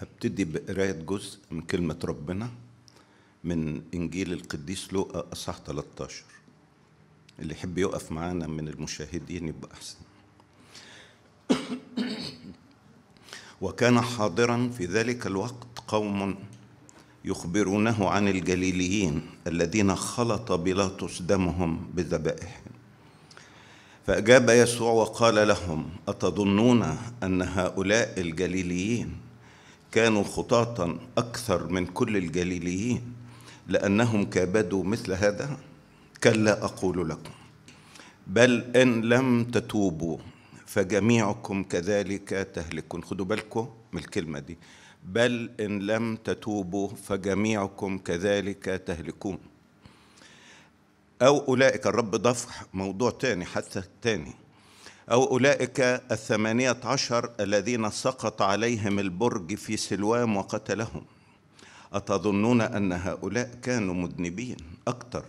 هبتدي بقراية جزء من كلمة ربنا من إنجيل القديس لوقا أصح 13 اللي يحب يقف معانا من المشاهدين يبقى أحسن وكان حاضرا في ذلك الوقت قوم يخبرونه عن الجليليين الذين خلط بيلاطس دمهم بذبائحهم فأجاب يسوع وقال لهم أتظنون أن هؤلاء الجليليين كانوا خطاة أكثر من كل الجليليين لأنهم كابدوا مثل هذا كلا أقول لكم بل إن لم تتوبوا فجميعكم كذلك تهلكون خدوا بالكم من الكلمة دي بل إن لم تتوبوا فجميعكم كذلك تهلكون أو أولئك الرب ضفح موضوع تاني حتى تاني أو أولئك الثمانية عشر الذين سقط عليهم البرج في سلوام وقتلهم أتظنون أن هؤلاء كانوا مذنبين أكثر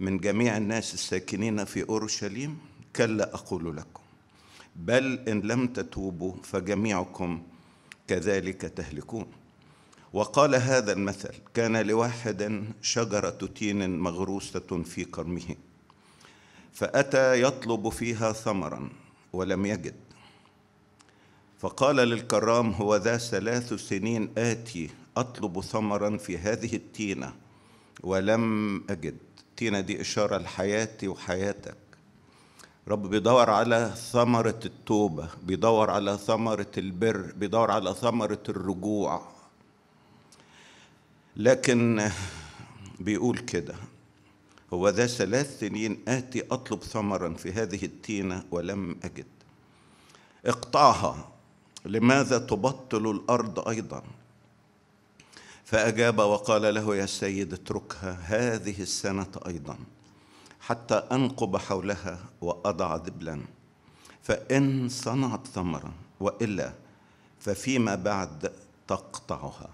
من جميع الناس الساكنين في أورشليم كلا أقول لكم بل إن لم تتوبوا فجميعكم كذلك تهلكون وقال هذا المثل كان لواحد شجرة تين مغروسة في كرمه فأتى يطلب فيها ثمرا ولم يجد فقال للكرام هو ذا ثلاث سنين آتي أطلب ثمرا في هذه التينة ولم أجد التينة دي إشارة لحياتي وحياتك رب بيدور على ثمرة التوبة بيدور على ثمرة البر بيدور على ثمرة الرجوع لكن بيقول كده هو ذا ثلاث سنين آتي أطلب ثمرا في هذه التينة ولم أجد اقطعها لماذا تبطل الأرض أيضا فأجاب وقال له يا سيد اتركها هذه السنة أيضا حتى أنقب حولها وأضع ذبلا فإن صنعت ثمرا وإلا ففيما بعد تقطعها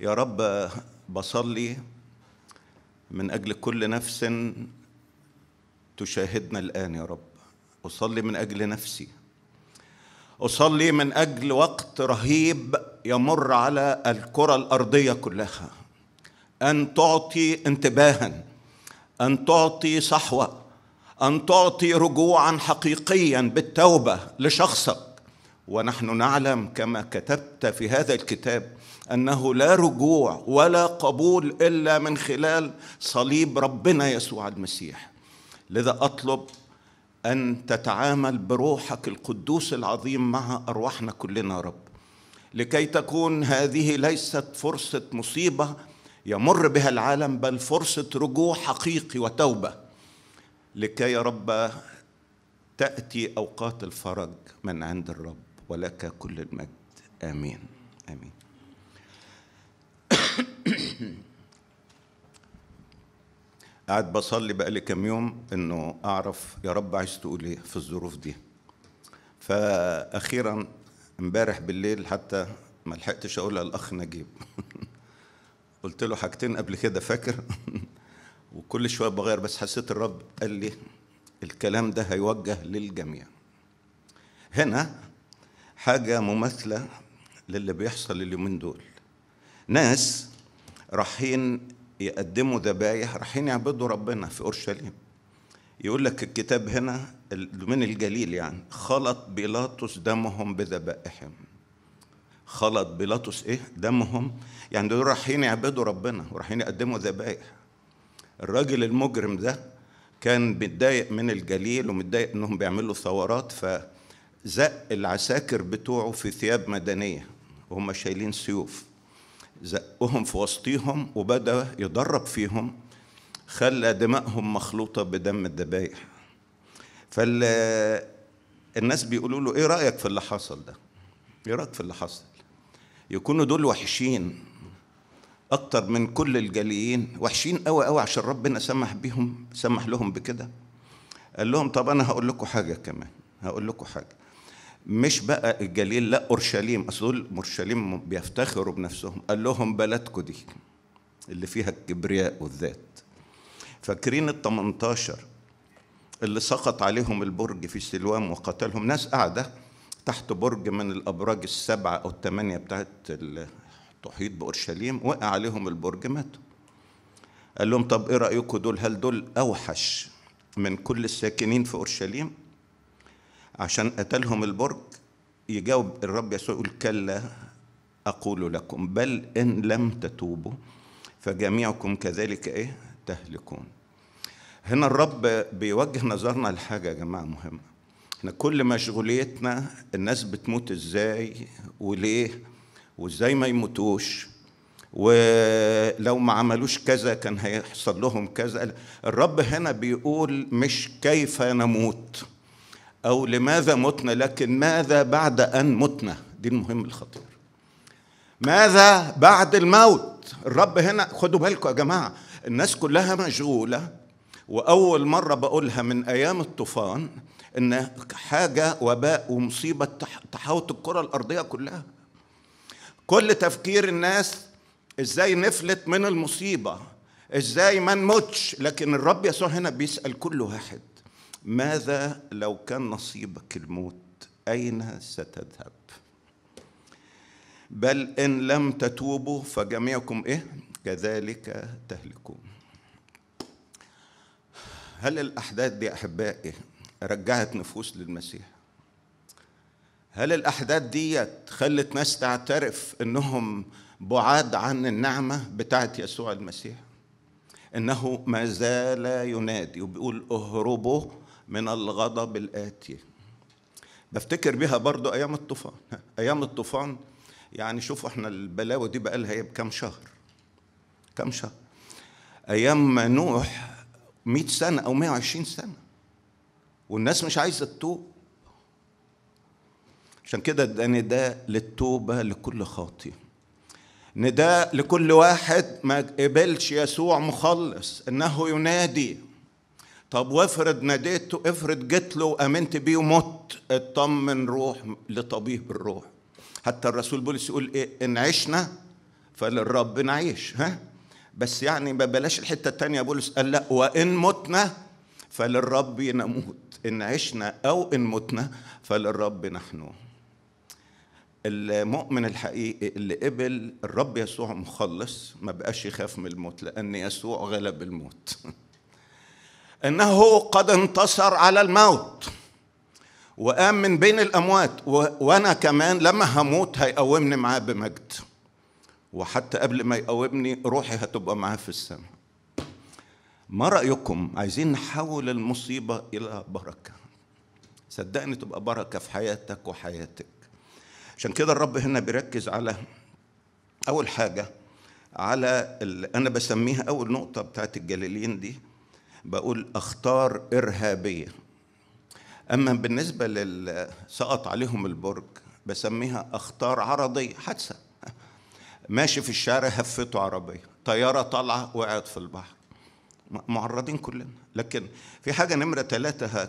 يا رب بصلي من اجل كل نفس تشاهدنا الان يا رب اصلي من اجل نفسي اصلي من اجل وقت رهيب يمر على الكره الارضيه كلها ان تعطي انتباها ان تعطي صحوه ان تعطي رجوعا حقيقيا بالتوبه لشخصك ونحن نعلم كما كتبت في هذا الكتاب انه لا رجوع ولا قبول الا من خلال صليب ربنا يسوع المسيح لذا اطلب ان تتعامل بروحك القدوس العظيم مع ارواحنا كلنا يا رب لكي تكون هذه ليست فرصه مصيبه يمر بها العالم بل فرصه رجوع حقيقي وتوبه لكي يا رب تاتي اوقات الفرج من عند الرب ولك كل المجد آمين آمين قاعد بصلي بقالي كم يوم انه اعرف يا رب عايز تقول ايه في الظروف دي فاخيرا امبارح بالليل حتى ما لحقتش اقولها للاخ نجيب قلت له حاجتين قبل كده فاكر وكل شويه بغير بس حسيت الرب قال لي الكلام ده هيوجه للجميع هنا حاجة مماثلة للي بيحصل اليومين دول ناس رايحين يقدموا ذبايح رايحين يعبدوا ربنا في اورشليم يقول لك الكتاب هنا من الجليل يعني خلط بيلاطس دمهم بذبائحهم خلط بيلاطس ايه دمهم يعني دول رايحين يعبدوا ربنا ورايحين يقدموا ذبائح الراجل المجرم ده كان متضايق من الجليل ومتضايق انهم بيعملوا ثورات ف زق العساكر بتوعه في ثياب مدنيه وهم شايلين سيوف زقهم في وسطيهم وبدا يدرب فيهم خلى دمائهم مخلوطه بدم الذبايح فال الناس بيقولوا له ايه رايك في اللي حصل ده ايه رايك في اللي حصل يكونوا دول وحشين اكتر من كل الجاليين وحشين قوي قوي عشان ربنا سمح بيهم سمح لهم بكده قال لهم طب انا هقول لكم حاجه كمان هقول لكم حاجه مش بقى الجليل لا اورشليم اصل دول اورشليم بيفتخروا بنفسهم قال لهم بلدكم دي اللي فيها الكبرياء والذات فاكرين ال 18 اللي سقط عليهم البرج في سلوان وقتلهم ناس قاعده تحت برج من الابراج السبعه او الثمانيه بتاعت تحيط باورشليم وقع عليهم البرج ماتوا قال لهم طب ايه رايكم دول هل دول اوحش من كل الساكنين في اورشليم عشان قتلهم البرج يجاوب الرب يسوع يقول كلا أقول لكم بل إن لم تتوبوا فجميعكم كذلك إيه تهلكون هنا الرب بيوجه نظرنا لحاجة يا جماعة مهمة احنا كل مشغوليتنا الناس بتموت ازاي وليه وازاي ما يموتوش ولو ما عملوش كذا كان هيحصل لهم كذا الرب هنا بيقول مش كيف نموت أو لماذا متنا لكن ماذا بعد أن متنا دي المهم الخطير ماذا بعد الموت الرب هنا خدوا بالكم يا جماعة الناس كلها مشغولة وأول مرة بقولها من أيام الطوفان إن حاجة وباء ومصيبة تحاوط الكرة الأرضية كلها كل تفكير الناس إزاي نفلت من المصيبة إزاي ما نموتش لكن الرب يسوع هنا بيسأل كل واحد ماذا لو كان نصيبك الموت اين ستذهب بل ان لم تتوبوا فجميعكم ايه كذلك تهلكون هل الاحداث دي احبائي رجعت نفوس للمسيح هل الاحداث دي خلت ناس تعترف انهم بعاد عن النعمه بتاعت يسوع المسيح انه ما زال ينادي وبيقول اهربوا من الغضب الآتي بفتكر بيها برضو أيام الطوفان أيام الطوفان يعني شوفوا احنا البلاوة دي بقى ايه بكام شهر كام شهر أيام نوح 100 سنة أو 120 سنة والناس مش عايزة تتوب عشان كده ده نداء للتوبة لكل خاطئ نداء لكل واحد ما قبلش يسوع مخلص انه ينادي طب وافرض ناديته افرض جيت له وامنت بيه ومت اطمن روح لطبيب الروح حتى الرسول بولس يقول ايه ان عشنا فللرب نعيش ها بس يعني ما بلاش الحته الثانيه بولس قال لا وان متنا فللرب نموت ان عشنا او ان متنا فللرب نحن المؤمن الحقيقي اللي قبل الرب يسوع مخلص ما بقاش يخاف من الموت لان يسوع غلب الموت انه قد انتصر على الموت وقام من بين الاموات و... وانا كمان لما هموت هيقومني معاه بمجد وحتى قبل ما يقومني روحي هتبقى معاه في السماء ما رايكم عايزين نحول المصيبه الى بركه صدقني تبقى بركه في حياتك وحياتك عشان كده الرب هنا بيركز على اول حاجه على ال... انا بسميها اول نقطه بتاعت الجليلين دي بقول أخطار إرهابية أما بالنسبة لل سقط عليهم البرج بسميها أخطار عرضية حادثة ماشي في الشارع هفته عربية طيارة طالعة وقعت في البحر معرضين كلنا لكن في حاجة نمرة ثلاثة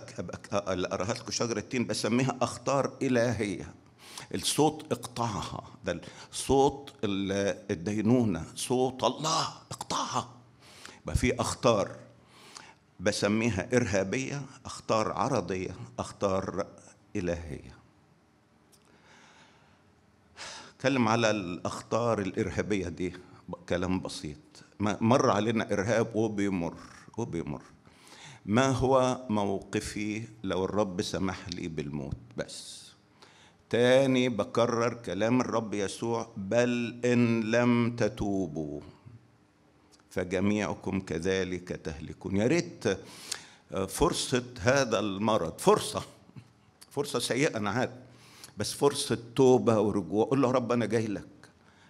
أقراها لكم شجرة التين بسميها أخطار إلهية الصوت اقطعها ده صوت الدينونة صوت الله اقطعها يبقى في أخطار بسميها إرهابية أختار عرضية أختار إلهية أتكلم على الأخطار الإرهابية دي كلام بسيط مر علينا إرهاب وبيمر وبيمر ما هو موقفي لو الرب سمح لي بالموت بس تاني بكرر كلام الرب يسوع بل إن لم تتوبوا فجميعكم كذلك تهلكون يا ريت آه، فرصة هذا المرض فرصة فرصة سيئة أنا عارف بس فرصة توبة ورجوع قل له رب أنا جاي لك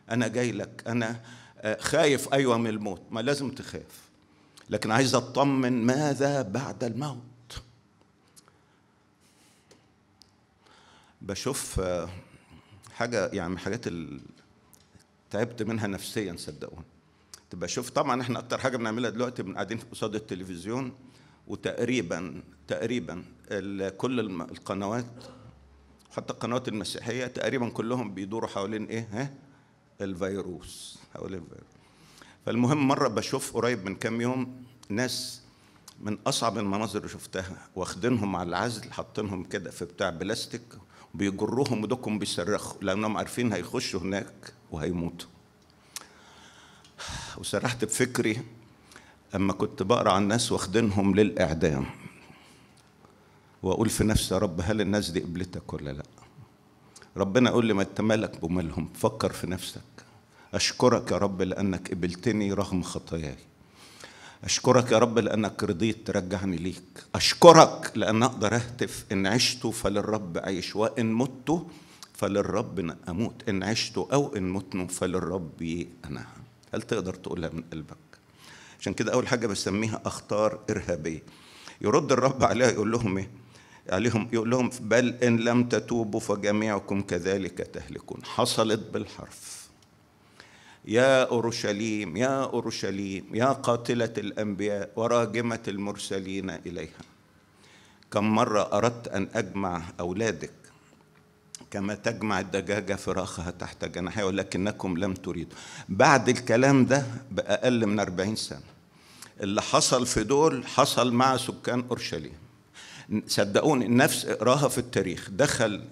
أنا جاي لك أنا آه، خايف أيوة من الموت ما لازم تخاف لكن عايز أطمن ماذا بعد الموت بشوف آه، حاجة يعني من الحاجات اللي تعبت منها نفسيا صدقوني تبقى شوف طبعا احنا اكتر حاجه بنعملها دلوقتي قاعدين قصاد التلفزيون وتقريبا تقريبا كل القنوات حتى القنوات المسيحيه تقريبا كلهم بيدوروا حوالين ايه ها الفيروس حوالين الفيروس فالمهم مره بشوف قريب من كام يوم ناس من اصعب المناظر اللي شفتها واخدينهم على العزل حاطينهم كده في بتاع بلاستيك بيجروهم ودكم بيصرخوا لانهم عارفين هيخشوا هناك وهيموتوا وسرحت بفكري أما كنت بقرأ عن ناس واخدينهم للإعدام وأقول في نفسي يا رب هل الناس دي قبلتك ولا لأ ربنا يقول لي ما أنت مالك بمالهم فكر في نفسك أشكرك يا رب لأنك قبلتني رغم خطاياي أشكرك يا رب لأنك رضيت ترجعني ليك أشكرك لأن أقدر أهتف إن عشت فللرب أعيش وإن مت فللرب أموت إن عشت أو إن متن فللرب أنا هل تقدر تقولها من قلبك عشان كده اول حاجه بسميها اخطار ارهابيه يرد الرب عليها يقول لهم ايه عليهم يقول لهم بل ان لم تتوبوا فجميعكم كذلك تهلكون حصلت بالحرف يا اورشليم يا اورشليم يا قاتله الانبياء وراجمه المرسلين اليها كم مره اردت ان اجمع اولادك كما تجمع الدجاجة فراخها تحت جناحها ولكنكم لم تريدوا بعد الكلام ده بأقل من 40 سنة اللي حصل في دول حصل مع سكان أورشليم صدقوني النفس اقراها في التاريخ دخل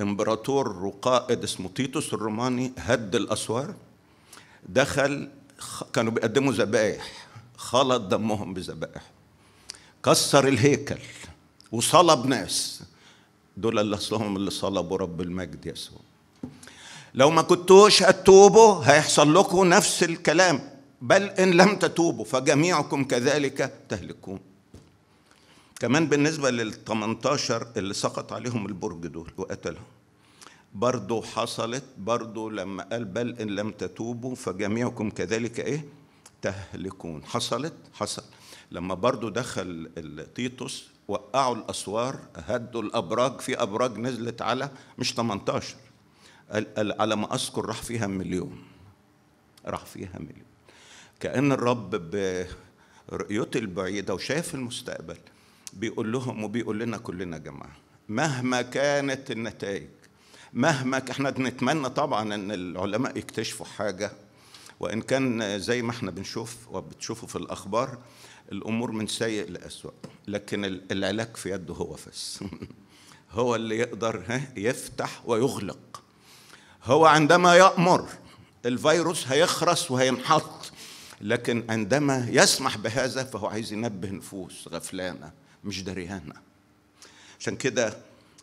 امبراطور وقائد اسمه تيتوس الروماني هد الأسوار دخل كانوا بيقدموا ذبائح خلط دمهم بذبائح كسر الهيكل وصلب ناس دول اللي اصلهم اللي صلبوا رب المجد يسوع لو ما كنتوش هتتوبوا هيحصل لكم نفس الكلام بل ان لم تتوبوا فجميعكم كذلك تهلكون كمان بالنسبه لل 18 اللي سقط عليهم البرج دول وقتلهم برضه حصلت برضه لما قال بل ان لم تتوبوا فجميعكم كذلك ايه تهلكون حصلت حصل لما برضه دخل تيتوس وقعوا الاسوار هدوا الابراج في ابراج نزلت على مش 18 على ما اذكر راح فيها مليون راح فيها مليون كان الرب برؤيته البعيده وشايف المستقبل بيقول لهم وبيقول لنا كلنا يا جماعه مهما كانت النتائج مهما احنا بنتمنى طبعا ان العلماء يكتشفوا حاجه وإن كان زي ما احنا بنشوف وبتشوفوا في الأخبار الأمور من سيء لاسوء لكن العلاج في يده هو بس هو اللي يقدر يفتح ويغلق هو عندما يأمر الفيروس هيخرس وهينحط لكن عندما يسمح بهذا فهو عايز ينبه نفوس غفلانة مش دريانة عشان كده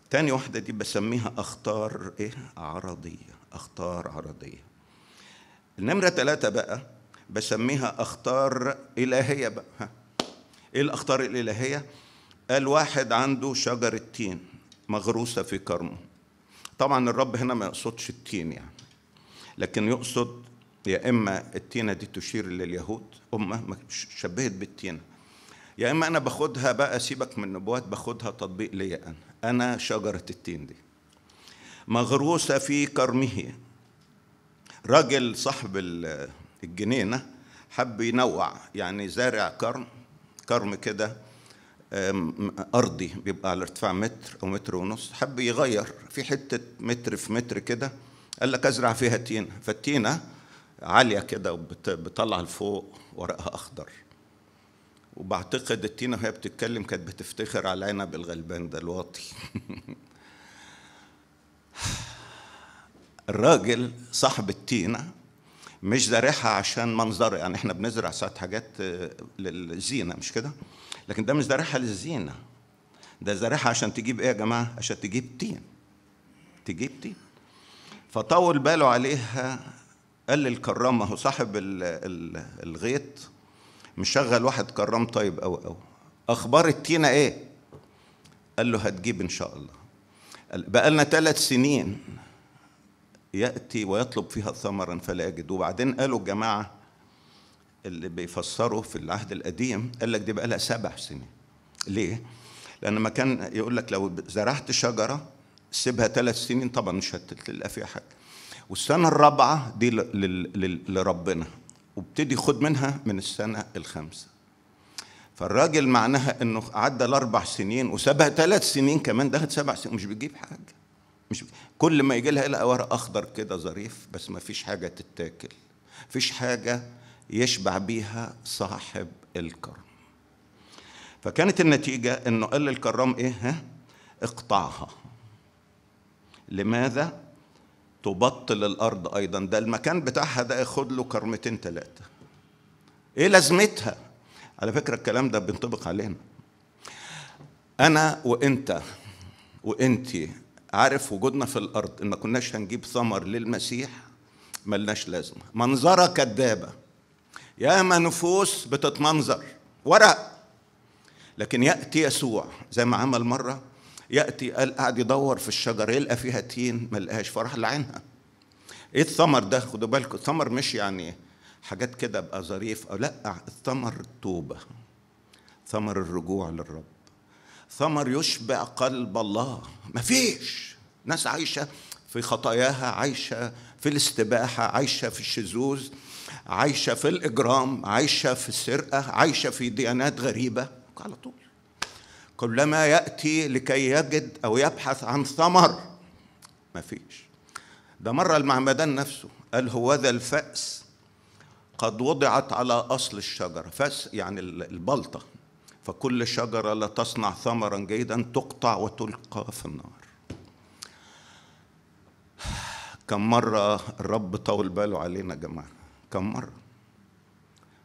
تاني واحدة دي بسميها أخطار إيه؟ عرضية أخطار عرضية النمرة ثلاثة بقى بسميها أخطار إلهية بقى ها. إيه الأخطار الإلهية؟ قال واحد عنده شجرة تين مغروسة في كرمه طبعا الرب هنا ما يقصدش التين يعني لكن يقصد يا إما التينة دي تشير لليهود أمة شبهت بالتينة يا إما أنا باخدها بقى سيبك من النبوات باخدها تطبيق ليا أنا أنا شجرة التين دي مغروسة في كرمه راجل صاحب الجنينه حب ينوع يعني زارع كرم كرم كده ارضي بيبقى على ارتفاع متر او متر ونص حب يغير في حته متر في متر كده قال لك ازرع فيها تينه فالتينه عاليه كده وبتطلع لفوق ورقها اخضر وبعتقد التينه وهي بتتكلم كانت بتفتخر على عنب الغلبان ده الواطي الراجل صاحب التينه مش زارعها عشان منظر يعني احنا بنزرع ساعات حاجات آه، للزينه مش كده لكن ده مش زارعها للزينه ده زارعها عشان تجيب ايه يا جماعه عشان تجيب تين تجيب تين فطول باله عليها قال للكرام هو صاحب الغيط مشغل واحد كرام طيب قوي قوي اخبار التينه ايه قال له هتجيب ان شاء الله بقى لنا ثلاث سنين يأتي ويطلب فيها ثمرا فلا يجد وبعدين قالوا الجماعة اللي بيفسروا في العهد القديم قال لك دي بقى لها سبع سنين ليه؟ لأن ما كان يقول لك لو زرعت شجرة سيبها ثلاث سنين طبعا مش هتلقى فيها حاجة والسنة الرابعة دي لربنا وابتدي خد منها من السنة الخامسة فالراجل معناها انه عدى الاربع سنين وسابها ثلاث سنين كمان دخل سبع سنين مش بتجيب حاجه مش كل ما يجي لها يلاقي ورق اخضر كده ظريف بس ما فيش حاجه تتاكل فيش حاجه يشبع بيها صاحب الكرم فكانت النتيجه انه قال للكرام ايه ها اقطعها لماذا تبطل الارض ايضا ده المكان بتاعها ده ياخد له كرمتين ثلاثه ايه لازمتها على فكره الكلام ده بينطبق علينا انا وانت وانت عارف وجودنا في الارض ان ما كناش هنجيب ثمر للمسيح ملناش لازمه منظره كدابه ياما نفوس بتتمنظر ورق لكن ياتي يسوع زي ما عمل مره ياتي قال قاعد يدور في الشجره يلقى فيها تين ما لقاهاش فراح لعينها ايه الثمر ده خدوا بالكم الثمر مش يعني حاجات كده ابقى ظريف او لا الثمر التوبه ثمر الرجوع للرب ثمر يشبع قلب الله مفيش ناس عايشة في خطاياها عايشة في الاستباحة عايشة في الشذوذ عايشة في الإجرام عايشة في السرقة عايشة في ديانات غريبة على طول كلما يأتي لكي يجد أو يبحث عن ثمر مفيش ده مرة المعمدان نفسه قال هو ذا الفأس قد وضعت على أصل الشجرة فأس يعني البلطة فكل شجرة لا تصنع ثمرا جيدا تقطع وتلقى في النار كم مرة الرب طول باله علينا يا جماعة كم مرة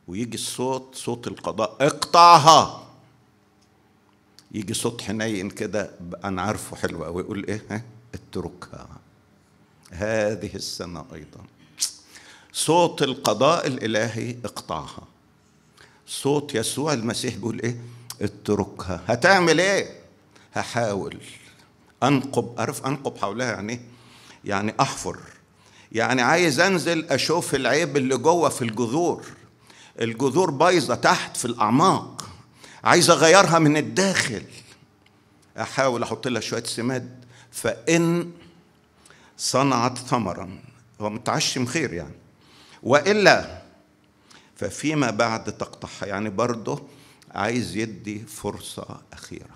ويجي الصوت صوت القضاء اقطعها يجي صوت حنين كده انا عارفه حلو قوي يقول ايه اتركها هذه السنة أيضا صوت القضاء الإلهي اقطعها صوت يسوع المسيح بيقول ايه اتركها هتعمل ايه هحاول انقب عارف انقب حولها يعني ايه يعني احفر يعني عايز انزل اشوف العيب اللي جوه في الجذور الجذور بايظه تحت في الاعماق عايز اغيرها من الداخل احاول احط لها شويه سماد فان صنعت ثمرا هو متعشم خير يعني والا ففيما بعد تقطعها يعني برضه عايز يدي فرصة أخيرة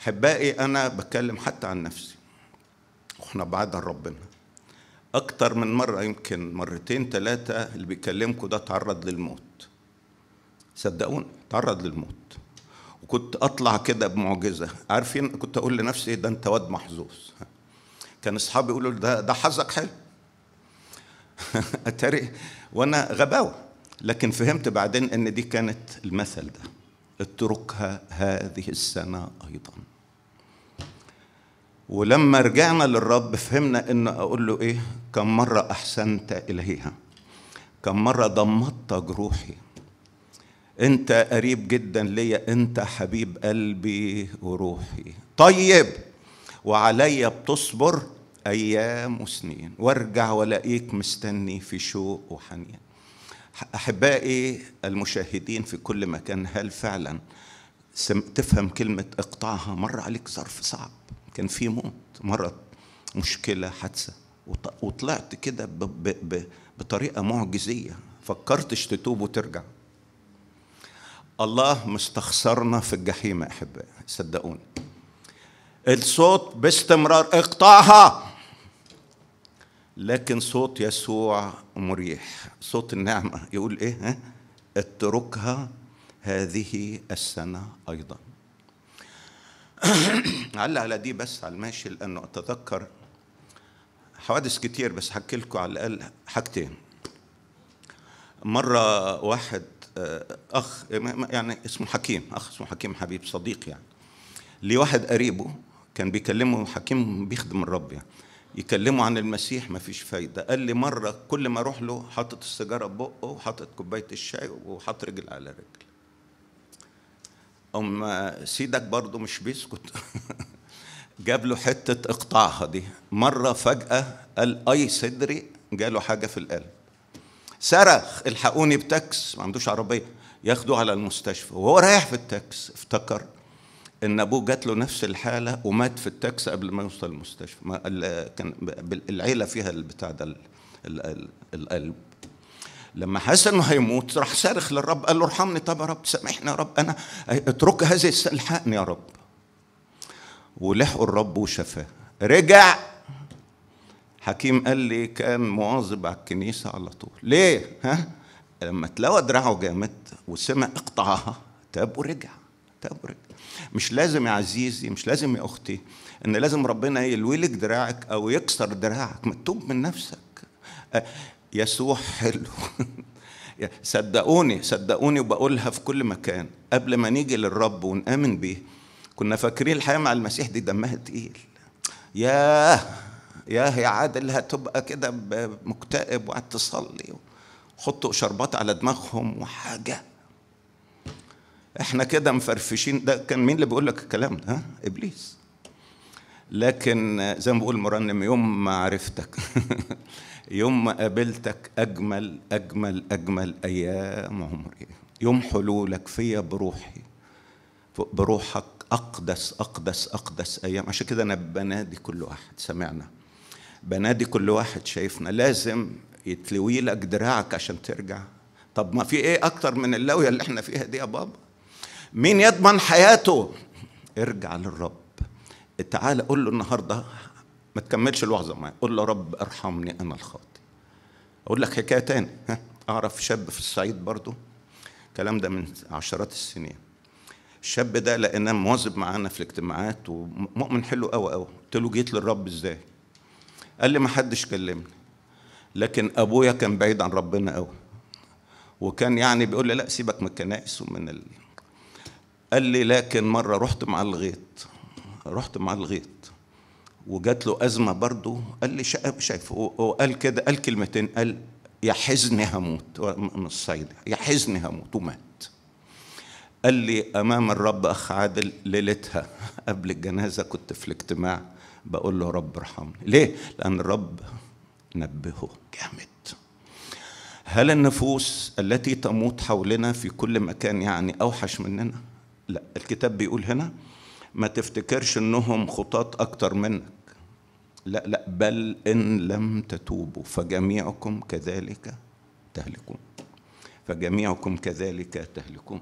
أحبائي أنا بتكلم حتى عن نفسي وإحنا بعد ربنا أكتر من مرة يمكن مرتين ثلاثة اللي بيكلمكم ده تعرض للموت صدقوني تعرض للموت وكنت أطلع كده بمعجزة عارفين كنت أقول لنفسي إيه ده أنت واد محظوظ كان أصحابي يقولوا ده ده حظك حلو أتاري وأنا غباوة لكن فهمت بعدين ان دي كانت المثل ده اتركها هذه السنه ايضا ولما رجعنا للرب فهمنا ان اقول له ايه كم مره احسنت اليها كم مره ضمدت جروحي انت قريب جدا ليا انت حبيب قلبي وروحي طيب وعليا بتصبر ايام وسنين وارجع والاقيك مستني في شوق وحنين أحبائي المشاهدين في كل مكان هل فعلا تفهم كلمة اقطعها مر عليك ظرف صعب كان في موت مرض مشكلة حادثة وطلعت كده بطريقة معجزية فكرتش تتوب وترجع الله مستخسرنا في الجحيم أحبائي صدقوني الصوت باستمرار اقطعها لكن صوت يسوع مريح صوت النعمة يقول إيه اتركها هذه السنة أيضا على على دي بس على الماشي لأنه أتذكر حوادث كتير بس حكي لكم على الأقل حاجتين مرة واحد آه، أخ يعني اسمه حكيم أخ اسمه حكيم حبيب صديق يعني لواحد قريبه كان بيكلمه حكيم بيخدم الرب يعني يكلموا عن المسيح ما فيش فايدة قال لي مرة كل ما أروح له حاطط السيجارة ببقه وحاطط كوباية الشاي وحط رجل على رجل أم سيدك برضه مش بيسكت جاب له حتة اقطعها دي مرة فجأة قال أي صدري جاله حاجة في القلب صرخ الحقوني بتاكس ما عندوش عربية ياخدوه على المستشفى وهو رايح في التاكس افتكر ان ابوه جات له نفس الحاله ومات في التاكسي قبل ما يوصل المستشفى ما كان العيله فيها البتاع ده القلب لما حس انه هيموت راح صارخ للرب قال له ارحمني طب يا رب سامحني يا رب انا اترك هذه الحقني يا رب ولحقوا الرب وشفاه رجع حكيم قال لي كان مواظب على الكنيسه على طول ليه ها لما تلاوى دراعه جامد وسمع اقطعها تاب ورجع تاب ورجع مش لازم يا عزيزي مش لازم يا اختي ان لازم ربنا يلوي لك دراعك او يكسر دراعك ما تتوب من نفسك يسوع حلو صدقوني صدقوني وبقولها في كل مكان قبل ما نيجي للرب ونآمن بيه كنا فاكرين الحياة مع المسيح دي دمها تقيل ياه ياه يا عادل هتبقى كده مكتئب وقعد تصلي وحطوا شربات على دماغهم وحاجة احنا كده مفرفشين ده كان مين اللي بيقول لك الكلام ده ها ابليس لكن زي ما بقول مرنم يوم ما عرفتك يوم ما قابلتك اجمل اجمل اجمل ايام عمري يوم حلولك فيا بروحي بروحك اقدس اقدس اقدس ايام عشان كده انا بنادي كل واحد سمعنا بنادي كل واحد شايفنا لازم يتلوي لك دراعك عشان ترجع طب ما في ايه اكتر من اللاويه اللي احنا فيها دي يا بابا مين يضمن حياته ارجع للرب تعال قول له النهارده ما تكملش الوعظه معايا قول له رب ارحمني انا الخاطئ اقول لك حكايه تاني اعرف شاب في الصعيد برضو الكلام ده من عشرات السنين الشاب ده لقيناه مواظب معانا في الاجتماعات ومؤمن حلو قوي قوي قلت له جيت للرب ازاي قال لي ما حدش كلمني لكن ابويا كان بعيد عن ربنا قوي وكان يعني بيقول لي لا سيبك من الكنائس ومن ال... قال لي لكن مرة رحت مع الغيط رحت مع الغيط وجات له أزمة برضه قال لي شايف, شايف وقال كده قال كلمتين قال يا حزني هموت من الصيد يا حزني هموت ومات قال لي أمام الرب أخ عادل ليلتها قبل الجنازة كنت في الاجتماع بقول له رب ارحمني ليه؟ لأن الرب نبهه جامد هل النفوس التي تموت حولنا في كل مكان يعني أوحش مننا؟ لا الكتاب بيقول هنا ما تفتكرش انهم خطاة اكتر منك لا لا بل ان لم تتوبوا فجميعكم كذلك تهلكون فجميعكم كذلك تهلكون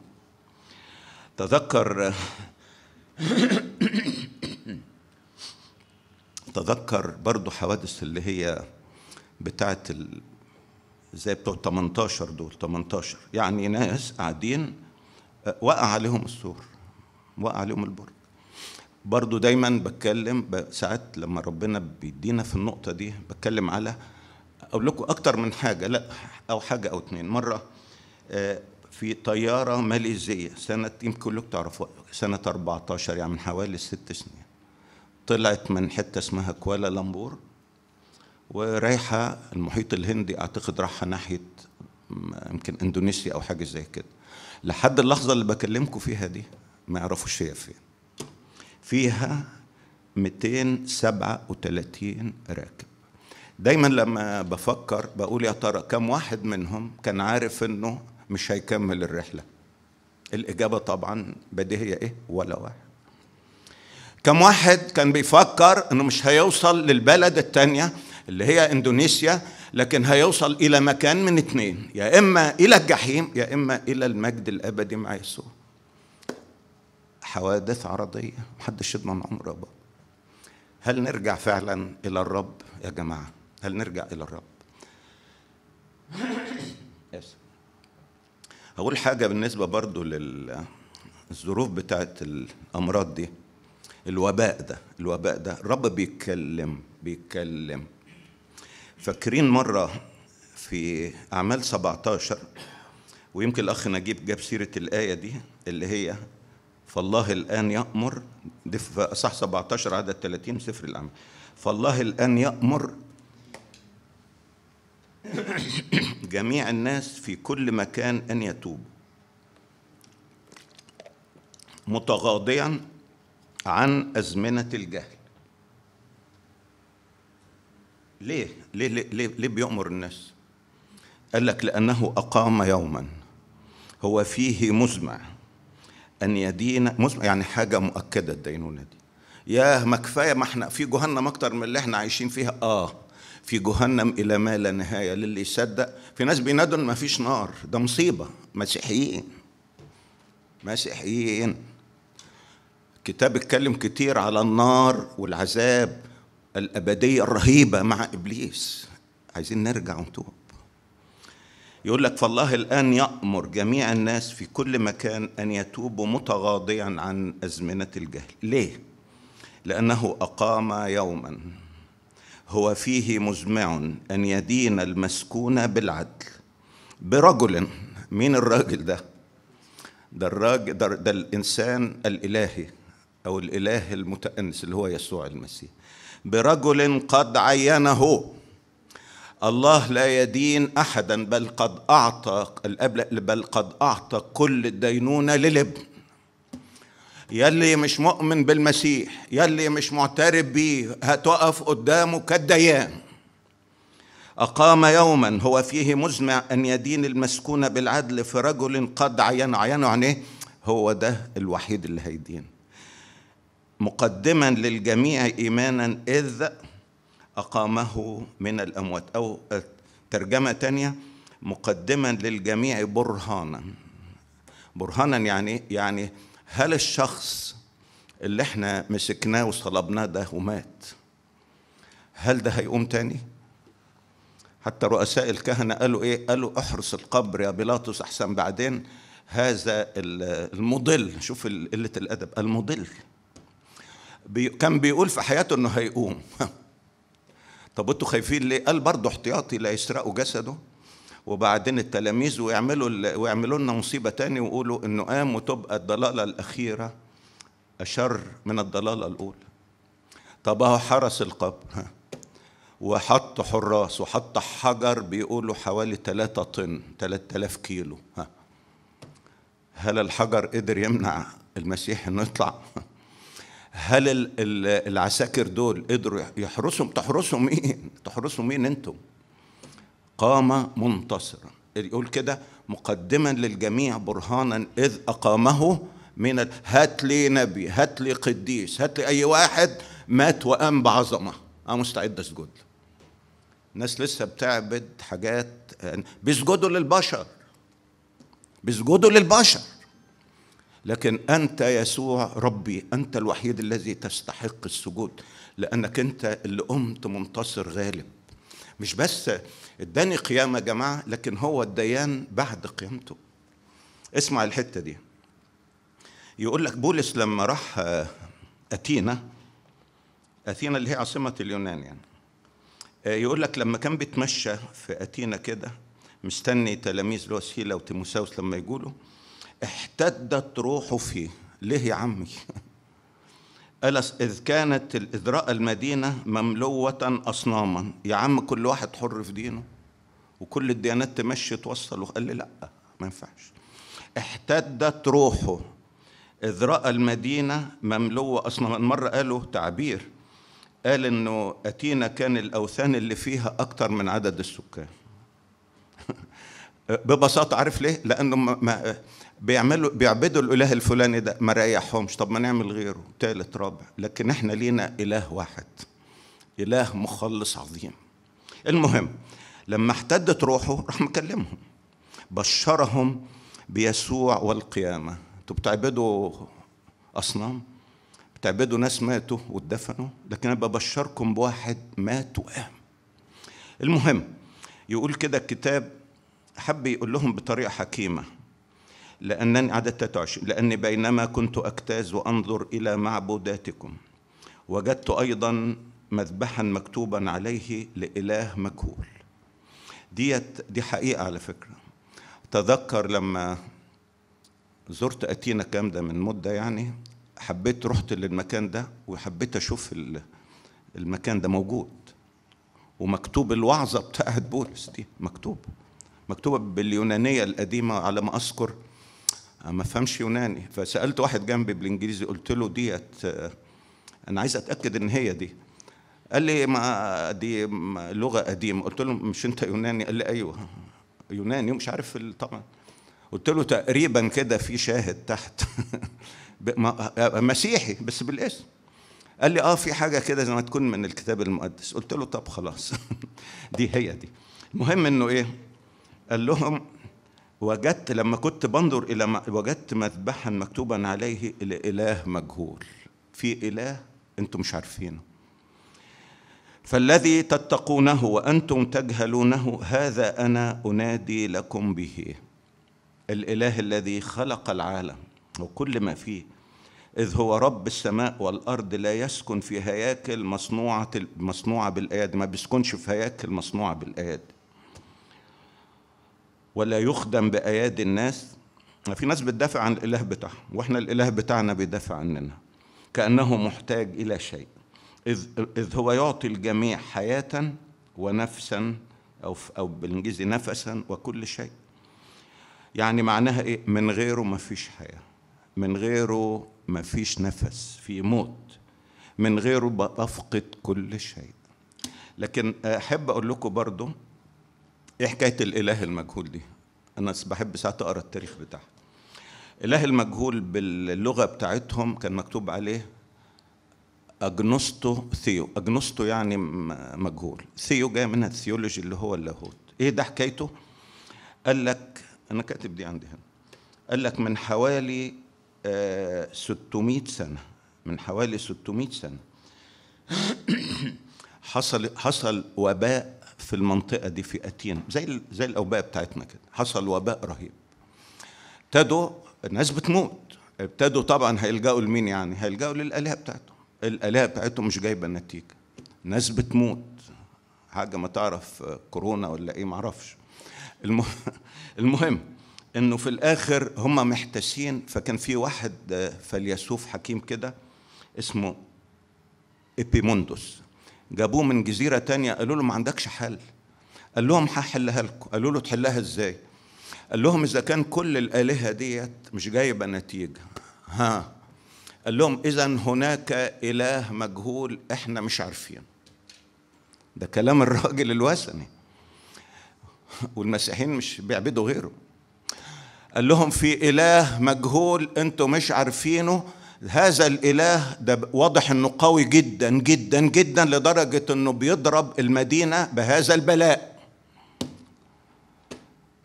تذكر تذكر برضو حوادث اللي هي بتاعت زي بتوع 18 دول 18 يعني ناس قاعدين وقع عليهم السور وقع عليهم البرج برضو دايما بتكلم ساعات لما ربنا بيدينا في النقطة دي بتكلم على أقول لكم أكتر من حاجة لا أو حاجة أو اتنين مرة آه، في طيارة ماليزية سنة يمكن كلكم تعرفوها سنة 14 يعني من حوالي ست سنين طلعت من حتة اسمها كوالا لامبور ورايحة المحيط الهندي أعتقد رايحة ناحية يمكن إندونيسيا أو حاجة زي كده لحد اللحظه اللي بكلمكم فيها دي ما يعرفوش هي فين فيها 237 راكب دايما لما بفكر بقول يا ترى كم واحد منهم كان عارف انه مش هيكمل الرحله الاجابه طبعا بديهيه ايه ولا واحد كم واحد كان بيفكر انه مش هيوصل للبلد التانية اللي هي اندونيسيا لكن هيوصل إلى مكان من اثنين يا إما إلى الجحيم يا إما إلى المجد الأبدي مع يسوع حوادث عرضية محدش يضمن عمر بقى هل نرجع فعلا إلى الرب يا جماعة هل نرجع إلى الرب يس هقول حاجة بالنسبة برضو للظروف بتاعت الأمراض دي الوباء ده الوباء ده الرب بيتكلم بيتكلم فاكرين مرة في أعمال 17 ويمكن الأخ نجيب جاب سيرة الآية دي اللي هي فالله الآن يأمر في صح 17 عدد 30 سفر الأعمال فالله الآن يأمر جميع الناس في كل مكان أن يتوبوا متغاضيا عن أزمنة الجهل ليه ليه ليه, ليه بيأمر الناس قال لك لأنه أقام يوما هو فيه مزمع أن يدين مزمع يعني حاجة مؤكدة الدينونة دي ياه ما كفايه ما احنا في جهنم اكتر من اللي احنا عايشين فيها اه في جهنم الى ما لا نهايه للي يصدق في ناس بينادوا ما فيش نار ده مصيبه مسيحيين مسيحيين كتاب اتكلم كتير على النار والعذاب الابديه الرهيبه مع ابليس عايزين نرجع ونتوب يقول لك فالله الان يامر جميع الناس في كل مكان ان يتوبوا متغاضيا عن ازمنه الجهل ليه لانه اقام يوما هو فيه مزمع ان يدين المسكون بالعدل برجل مين الراجل ده ده الراجل ده, ده الانسان الالهي او الاله المتانس اللي هو يسوع المسيح برجل قد عينه الله لا يدين احدا بل قد اعطى بل قد اعطى كل الدينونه للابن يلي مش مؤمن بالمسيح يلي مش معترف بيه هتقف قدامه كالديان أقام يوما هو فيه مزمع أن يدين المسكون بالعدل في رجل قد عين عينه عنه هو ده الوحيد اللي هيدين مقدما للجميع إيمانا إذ أقامه من الأموات أو ترجمة تانية مقدما للجميع برهانا برهانا يعني يعني هل الشخص اللي احنا مسكناه وصلبناه ده ومات هل ده هيقوم تاني؟ حتى رؤساء الكهنة قالوا إيه؟ قالوا احرس القبر يا بيلاطس أحسن بعدين هذا المضل شوف قلة الأدب المضل بي كان بيقول في حياته انه هيقوم طب انتوا خايفين ليه؟ قال برضه احتياطي لا يسرقوا جسده وبعدين التلاميذ ويعملوا ويعملوا لنا مصيبه تاني ويقولوا انه قام وتبقى الضلاله الاخيره اشر من الضلاله الاولى طب اهو حرس القبر وحط حراس وحط حجر بيقولوا حوالي 3 طن 3000 كيلو ها هل الحجر قدر يمنع المسيح انه يطلع هل العساكر دول قدروا يحرسهم تحرسوا مين تحرسوا مين انتم قام منتصرا يقول كده مقدما للجميع برهانا اذ اقامه من هات لي نبي هات لي قديس هات لي اي واحد مات وقام بعظمه انا مستعد اسجد له الناس لسه بتعبد حاجات يعني بيسجدوا للبشر بيسجدوا للبشر لكن أنت يسوع ربي أنت الوحيد الذي تستحق السجود لأنك أنت اللي قمت منتصر غالب مش بس اداني قيامة يا جماعة لكن هو الديان بعد قيامته اسمع الحتة دي يقول لك بولس لما راح آه، أثينا أثينا اللي هي عاصمة اليونان يعني آه، يقول لك لما كان بيتمشى في أثينا كده مستني تلاميذ لوسيلا وتيموساوس لما يجوا له احتدت روحه فيه ليه يا عمي قال إذ كانت إذ رأى المدينة مملوة أصناما يا عم كل واحد حر في دينه وكل الديانات تمشي توصل وقال لي لا ما ينفعش احتدت روحه إذ رأى المدينة مملوة أصناما مرة قالوا تعبير قال إنه أتينا كان الأوثان اللي فيها أكتر من عدد السكان ببساطة عارف ليه؟ لأنه ما بيعملوا بيعبدوا الاله الفلاني ده ما ريحهمش طب ما نعمل غيره تالت رابع لكن احنا لينا اله واحد اله مخلص عظيم المهم لما احتدت روحه راح مكلمهم بشرهم بيسوع والقيامه انتوا بتعبدوا اصنام بتعبدوا ناس ماتوا واتدفنوا لكن انا ببشركم بواحد مات وقام المهم يقول كده الكتاب حب يقول لهم بطريقه حكيمه لأنني عدد 23 لأني بينما كنت أكتاز وأنظر إلى معبوداتكم وجدت أيضا مذبحا مكتوبا عليه لإله مجهول ديت دي حقيقة على فكرة تذكر لما زرت أتينا كام ده من مدة يعني حبيت رحت للمكان ده وحبيت أشوف المكان ده موجود ومكتوب الوعظة بتاعت بولس دي مكتوبة مكتوبة باليونانية القديمة على ما أذكر ما فهمش يوناني فسالت واحد جنبي بالانجليزي قلت له ديت انا عايز اتاكد ان هي دي قال لي ما دي لغه قديمه قلت له مش انت يوناني قال لي ايوه يوناني ومش عارف طبعا قلت له تقريبا كده في شاهد تحت مسيحي بس بالاسم قال لي اه في حاجه كده زي ما تكون من الكتاب المقدس قلت له طب خلاص دي هي دي المهم انه ايه قال لهم وجدت لما كنت بنظر الى ما وجدت مذبحا مكتوبا عليه الاله مجهول في اله انتم مش عارفينه فالذي تتقونه وانتم تجهلونه هذا انا انادي لكم به الاله الذي خلق العالم وكل ما فيه اذ هو رب السماء والارض لا يسكن في هياكل مصنوعه مصنوعه بالايادي ما بيسكنش في هياكل مصنوعه بالايادي ولا يخدم بايادي الناس في ناس بتدافع عن الاله بتاعها واحنا الاله بتاعنا بيدافع عننا كانه محتاج الى شيء اذ اذ هو يعطي الجميع حياه ونفسا او او بالانجليزي نفسا وكل شيء يعني معناها ايه من غيره ما فيش حياه من غيره ما فيش نفس في موت من غيره بفقد كل شيء لكن احب اقول لكم برضه ايه حكايه الاله المجهول دي انا بحب ساعات اقرا التاريخ بتاعها اله المجهول باللغه بتاعتهم كان مكتوب عليه اجنوستو ثيو اجنوستو يعني مجهول ثيو جاي منها الثيولوجي اللي هو اللاهوت ايه ده حكايته قال لك انا كاتب دي عندي هنا قال لك من حوالي آه 600 سنه من حوالي 600 سنه حصل حصل وباء في المنطقه دي في اتين زي زي الاوباء بتاعتنا كده حصل وباء رهيب ابتدوا الناس بتموت ابتدوا طبعا هيلجأوا لمين يعني هيلجأوا للآلهة بتاعتهم الآلهة بتاعتهم مش جايبة نتيجة ناس بتموت حاجة ما تعرف كورونا ولا ايه اعرفش المهم, المهم انه في الاخر هم محتاسين فكان في واحد فيلسوف حكيم كده اسمه ايبيموندوس جابوه من جزيره تانية قالوا له ما عندكش حل قال لهم هحلها لكم قالوا له تحلها ازاي قال لهم اذا كان كل الالهه ديت مش جايبه نتيجه ها قال لهم اذا هناك اله مجهول احنا مش عارفين ده كلام الراجل الوثني والمسيحيين مش بيعبدوا غيره قال لهم في اله مجهول انتم مش عارفينه هذا الاله ده واضح انه قوي جدا جدا جدا لدرجه انه بيضرب المدينه بهذا البلاء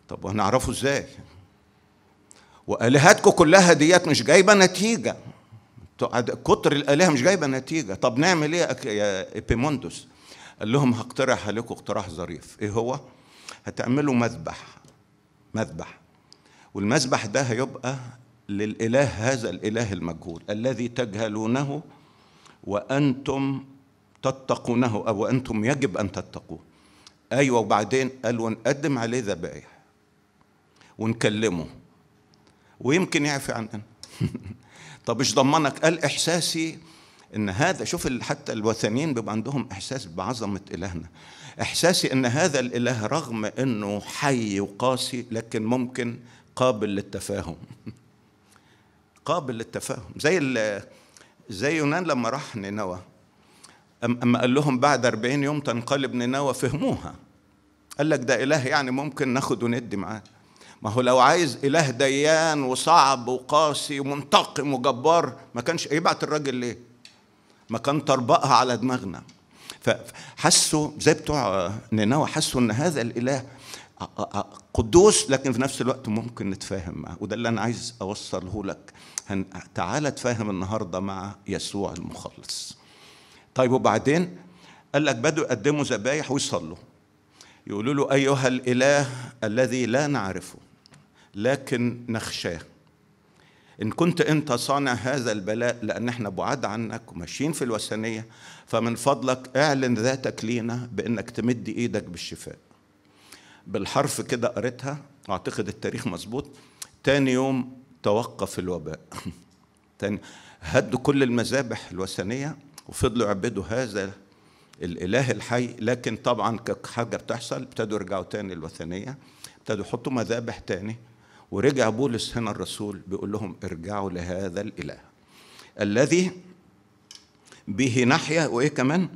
طب وهنعرفه ازاي والهتكم كلها ديت مش جايبه نتيجه كتر الالهه مش جايبه نتيجه طب نعمل ايه يا ابيموندوس قال لهم هقترح عليكم اقتراح ظريف ايه هو هتعملوا مذبح مذبح والمذبح ده هيبقى للإله هذا الإله المجهول الذي تجهلونه وأنتم تتقونه أو أنتم يجب أن تتقوه أيوة وبعدين قالوا نقدم عليه ذبائح ونكلمه ويمكن يعفي عننا طب ايش ضمنك قال إحساسي ان هذا شوف حتى الوثنيين بيبقى عندهم احساس بعظمه الهنا احساسي ان هذا الاله رغم انه حي وقاسي لكن ممكن قابل للتفاهم قابل للتفاهم زي زي يونان لما راح نينوى اما قال لهم بعد 40 يوم تنقلب نينوى فهموها قال لك ده اله يعني ممكن ناخد وندي معاه ما هو لو عايز اله ديان وصعب وقاسي ومنتقم وجبار ما كانش يبعت الراجل ليه ما كان طربقها على دماغنا فحسوا زي بتوع نينوى حسوا ان هذا الاله قدوس لكن في نفس الوقت ممكن نتفاهم معه وده اللي انا عايز اوصله لك هن... تعالى تفهم النهارده مع يسوع المخلص طيب وبعدين قال لك بدوا يقدموا ذبايح ويصلوا يقولوا له ايها الاله الذي لا نعرفه لكن نخشاه ان كنت انت صانع هذا البلاء لان احنا بعاد عنك وماشيين في الوثنيه فمن فضلك اعلن ذاتك لينا بانك تمد ايدك بالشفاء بالحرف كده قريتها اعتقد التاريخ مظبوط تاني يوم توقف الوباء تاني هدوا كل المذابح الوثنية وفضلوا يعبدوا هذا الإله الحي لكن طبعا كحاجة بتحصل ابتدوا يرجعوا تاني الوثنية ابتدوا يحطوا مذابح تاني ورجع بولس هنا الرسول بيقول لهم ارجعوا لهذا الإله الذي به نحيا وإيه كمان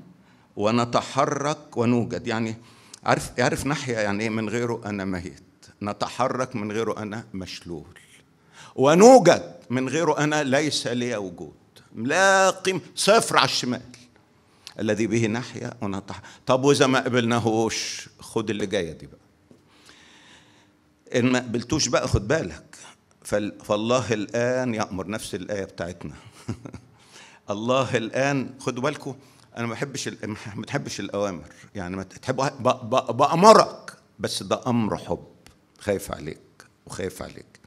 ونتحرك ونوجد يعني عارف عارف نحيا يعني ايه من غيره انا مهيت نتحرك من غيره انا مشلول ونوجد من غيره أنا ليس لي وجود لا قيمة صفر على الشمال الذي به نحيا ونطح طب وإذا ما قبلناهوش خد اللي جاية دي بقى إن ما قبلتوش بقى خد بالك فالله الآن يأمر نفس الآية بتاعتنا الله الآن خدوا بالكم أنا ما بحبش ما بتحبش الأوامر يعني ما تحبوا بأمرك بس ده أمر حب خايف عليك وخايف عليك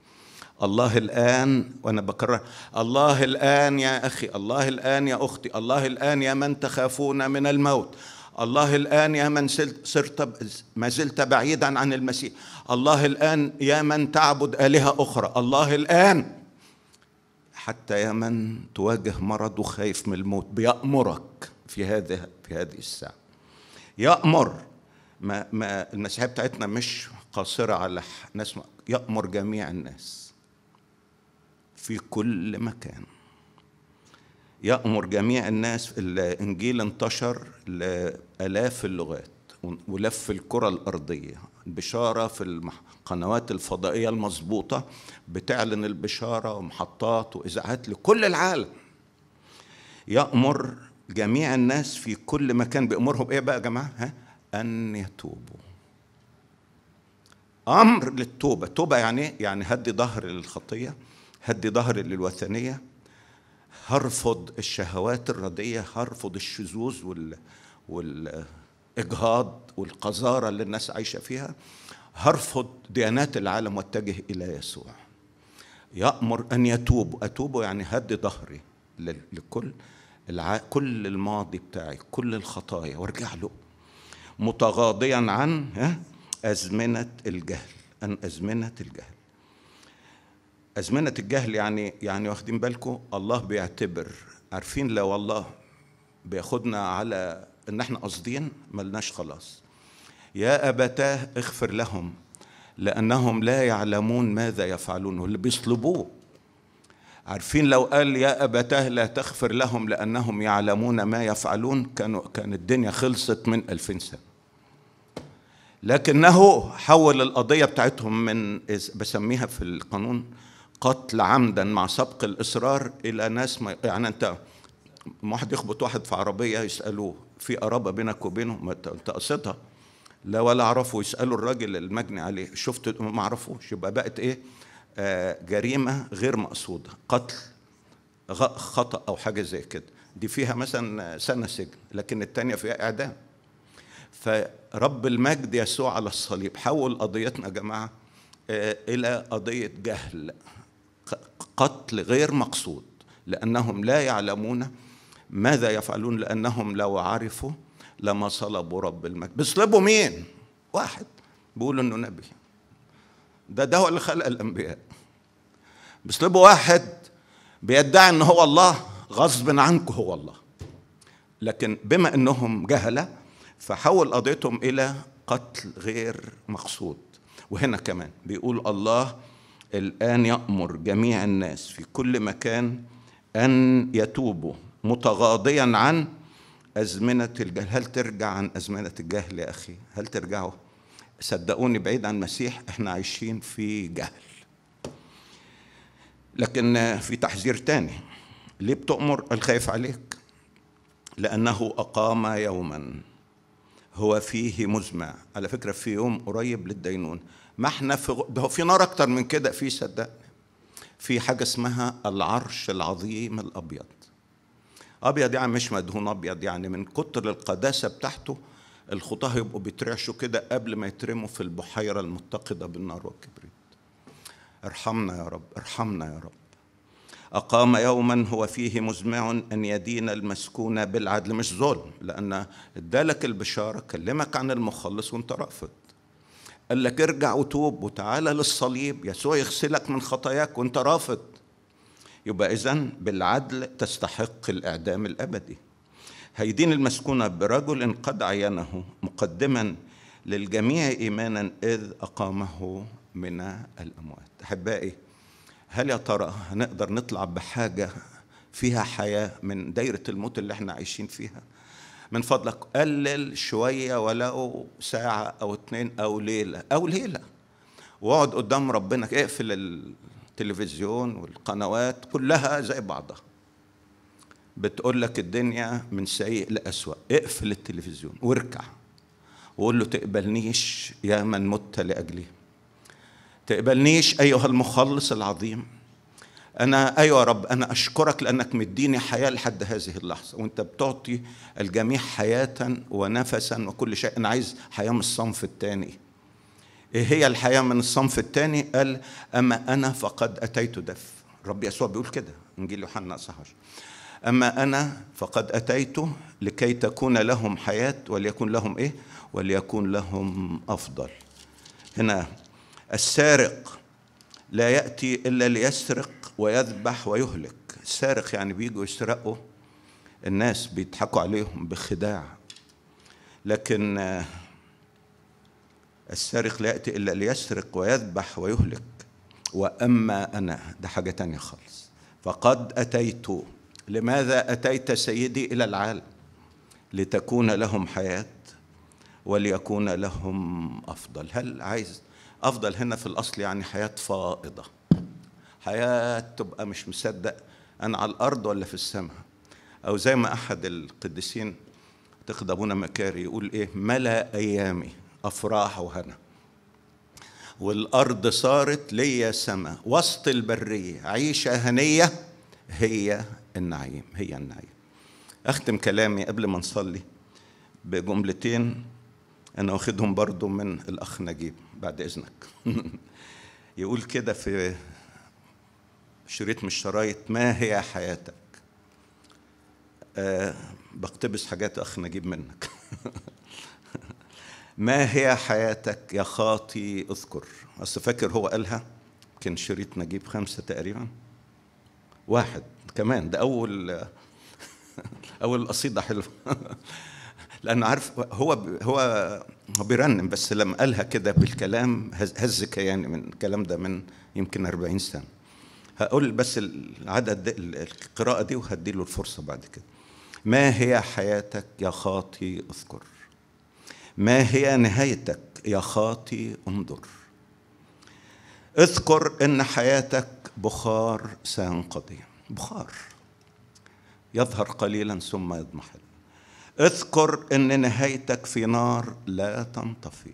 الله الآن وأنا بكرر الله الآن يا أخي الله الآن يا أختي الله الآن يا من تخافون من الموت الله الآن يا من صرت ما زلت بعيدا عن المسيح الله الآن يا من تعبد آلهة أخرى الله الآن حتى يا من تواجه مرض وخايف من الموت بيأمرك في هذه في هذه الساعة يأمر ما ما المسيحية بتاعتنا مش قاصرة على ناس يأمر جميع الناس في كل مكان يأمر جميع الناس الإنجيل انتشر لآلاف اللغات ولف الكرة الأرضية البشارة في القنوات الفضائية المظبوطة بتعلن البشارة ومحطات وإذاعات لكل العالم يأمر جميع الناس في كل مكان بأمرهم إيه بقى يا جماعة ها؟ أن يتوبوا أمر للتوبة توبة يعني إيه؟ يعني هدي ظهر للخطية هدي ظهري للوثنية هرفض الشهوات الردية هرفض الشذوذ وال... والإجهاض والقذارة اللي الناس عايشة فيها هرفض ديانات العالم واتجه إلى يسوع يأمر أن يتوب أتوب يعني هدي ظهري لكل الع... كل الماضي بتاعي كل الخطايا وارجع له متغاضيا عن أزمنة الجهل عن أزمنة الجهل أزمنة الجهل يعني يعني واخدين بالكم الله بيعتبر عارفين لو الله بياخدنا على إن إحنا قاصدين ملناش خلاص يا أبتاه اغفر لهم لأنهم لا يعلمون ماذا يفعلون واللي بيصلبوه عارفين لو قال يا أبتاه لا تغفر لهم لأنهم يعلمون ما يفعلون كانوا كان الدنيا خلصت من ألفين سنة لكنه حول القضية بتاعتهم من بسميها في القانون قتل عمدا مع سبق الاصرار الى ناس ما يعني انت واحد يخبط واحد في عربيه يسالوه في قرابه بينك وبينه ما انت قصدها لا ولا اعرفه يسالوا الراجل المجني عليه شفت ما اعرفوش يبقى بقت ايه آه جريمه غير مقصوده قتل خطا او حاجه زي كده دي فيها مثلا سنه سجن لكن الثانيه فيها اعدام فرب المجد يسوع على الصليب حول قضيتنا يا جماعه آه، الى قضيه جهل قتل غير مقصود لأنهم لا يعلمون ماذا يفعلون لأنهم لو عرفوا لما صلبوا رب المجد بيصلبوا مين؟ واحد بيقولوا انه نبي ده ده هو اللي خلق الانبياء بيصلبوا واحد بيدعي ان هو الله غصب عنك هو الله لكن بما انهم جهله فحول قضيتهم الى قتل غير مقصود وهنا كمان بيقول الله الآن يأمر جميع الناس في كل مكان أن يتوبوا متغاضيا عن أزمنة الجهل هل ترجع عن أزمنة الجهل يا أخي هل ترجعوا صدقوني بعيد عن المسيح احنا عايشين في جهل لكن في تحذير تاني ليه بتؤمر الخايف عليك لأنه أقام يوما هو فيه مزمع على فكرة في يوم قريب للدينون ما احنا في ده في نار اكتر من كده في صدقني في حاجه اسمها العرش العظيم الابيض ابيض يعني مش مدهون ابيض يعني من كتر القداسه بتاعته الخطاه يبقوا بيترعشوا كده قبل ما يترموا في البحيره المتقده بالنار والكبريت ارحمنا يا رب ارحمنا يا رب أقام يوما هو فيه مزمع أن يدين المسكون بالعدل مش ظلم لأن ادالك البشارة كلمك عن المخلص وانت رافض قال لك ارجع وتوب وتعالى للصليب يسوع يغسلك من خطاياك وانت رافض يبقى اذا بالعدل تستحق الاعدام الابدي هيدين المسكونه برجل قد عينه مقدما للجميع ايمانا اذ اقامه من الاموات احبائي هل يا ترى هنقدر نطلع بحاجه فيها حياه من دايره الموت اللي احنا عايشين فيها من فضلك قلل شوية ولو ساعة أو اتنين أو ليلة أو ليلة واقعد قدام ربنا اقفل التلفزيون والقنوات كلها زي بعضها بتقول لك الدنيا من سيء لأسوأ اقفل التلفزيون واركع وقول له تقبلنيش يا من مت لأجلي تقبلنيش أيها المخلص العظيم أنا أيوة يا رب أنا أشكرك لأنك مديني حياة لحد هذه اللحظة وأنت بتعطي الجميع حياة ونفسا وكل شيء أنا عايز حياة من الصنف الثاني إيه هي الحياة من الصنف الثاني قال أما أنا فقد أتيت دف رب يسوع بيقول كده إنجيل يوحنا صح أما أنا فقد أتيت لكي تكون لهم حياة وليكون لهم إيه وليكون لهم أفضل هنا السارق لا يأتي إلا ليسرق ويذبح ويهلك السارق يعني بيجوا يسرقوا الناس بيضحكوا عليهم بخداع لكن آه، السارق لا يأتي إلا ليسرق ويذبح ويهلك وأما أنا ده حاجة تانية خالص فقد أتيت لماذا أتيت سيدي إلى العالم لتكون لهم حياة وليكون لهم أفضل هل عايز أفضل هنا في الأصل يعني حياة فائضة حياة تبقى مش مصدق أنا على الأرض ولا في السماء أو زي ما أحد القديسين تقد أبونا مكاري يقول إيه ملأ أيامي أفراح وهنا والأرض صارت ليا سماء وسط البرية عيشة هنية هي النعيم هي النعيم أختم كلامي قبل ما نصلي بجملتين أنا واخدهم برضو من الأخ نجيب بعد إذنك يقول كده في شريط من الشرايط ما هي حياتك أه بقتبس حاجات اخ نجيب منك ما هي حياتك يا خاطي اذكر اصل فاكر هو قالها كان شريط نجيب خمسه تقريبا واحد كمان ده اول اول قصيده حلوه لانه عارف هو هو بيرنم بس لما قالها كده بالكلام هز كياني من الكلام ده من يمكن 40 سنه هقول بس العدد القراءة دي وهديله الفرصة بعد كده ما هي حياتك يا خاطي اذكر ما هي نهايتك يا خاطي انظر اذكر ان حياتك بخار سينقضي بخار يظهر قليلا ثم يضمحل اذكر ان نهايتك في نار لا تنطفي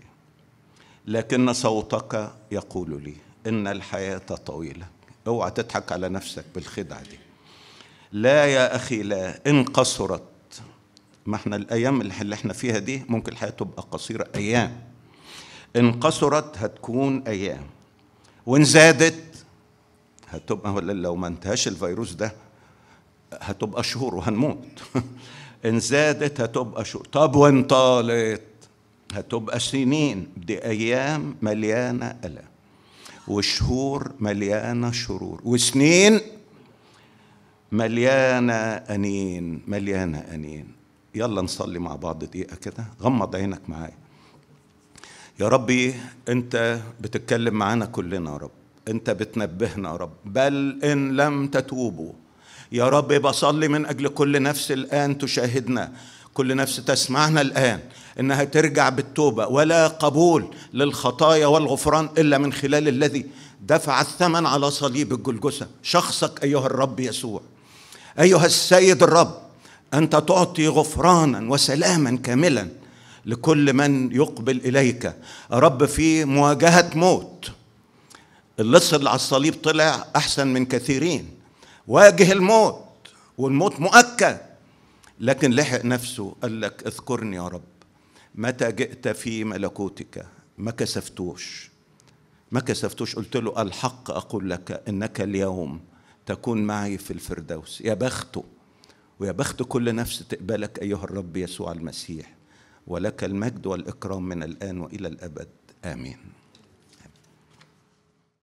لكن صوتك يقول لي ان الحياه طويله اوعى تضحك على نفسك بالخدعة دي لا يا أخي لا إن قصرت ما احنا الأيام اللي احنا فيها دي ممكن الحياة تبقى قصيرة أيام إن قصرت هتكون أيام وإن زادت هتبقى لو ما انتهاش الفيروس ده هتبقى شهور وهنموت إن زادت هتبقى شهور طب وإن طالت هتبقى سنين دي أيام مليانة ألام وشهور مليانة شرور وسنين مليانة أنين مليانة أنين يلا نصلي مع بعض دقيقة كده غمض عينك معايا يا ربي أنت بتتكلم معانا كلنا يا رب أنت بتنبهنا يا رب بل إن لم تتوبوا يا رب بصلي من أجل كل نفس الآن تشاهدنا كل نفس تسمعنا الآن إنها ترجع بالتوبة ولا قبول للخطايا والغفران إلا من خلال الذي دفع الثمن على صليب الجلجسة شخصك أيها الرب يسوع أيها السيد الرب أنت تعطي غفرانا وسلاما كاملا لكل من يقبل إليك رب في مواجهة موت اللص اللي على الصليب طلع أحسن من كثيرين واجه الموت والموت مؤكد لكن لحق نفسه قال لك اذكرني يا رب متى جئت في ملكوتك ما كسفتوش ما كسفتوش قلت له الحق أقول لك إنك اليوم تكون معي في الفردوس يا بخته ويا بخت كل نفس تقبلك أيها الرب يسوع المسيح ولك المجد والإكرام من الآن وإلى الأبد آمين